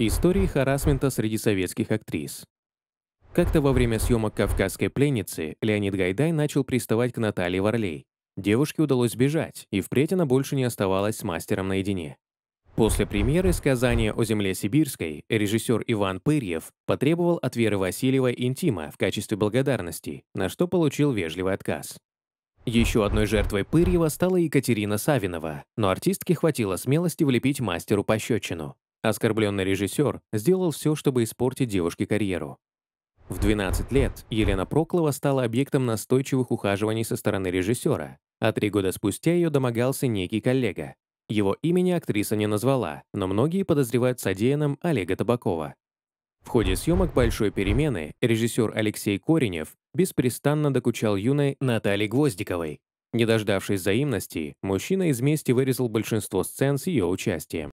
Истории харасмента среди советских актрис. Как-то во время съемок «Кавказской пленницы» Леонид Гайдай начал приставать к Наталье Варлей. Девушке удалось сбежать, и впредь она больше не оставалась с мастером наедине. После премьеры «Сказания о земле сибирской» режиссер Иван Пырьев потребовал от Веры Васильевой интима в качестве благодарности, на что получил вежливый отказ. Еще одной жертвой Пырьева стала Екатерина Савинова, но артистке хватило смелости влепить мастеру пощечину. Оскорбленный режиссер сделал все, чтобы испортить девушке карьеру. В 12 лет Елена Проклова стала объектом настойчивых ухаживаний со стороны режиссера, а три года спустя ее домогался некий коллега. Его имени актриса не назвала, но многие подозревают содеянным Олега Табакова. В ходе съемок «Большой перемены» режиссер Алексей Коренев беспрестанно докучал юной Натальи Гвоздиковой. Не дождавшись взаимности, мужчина из мести вырезал большинство сцен с ее участием.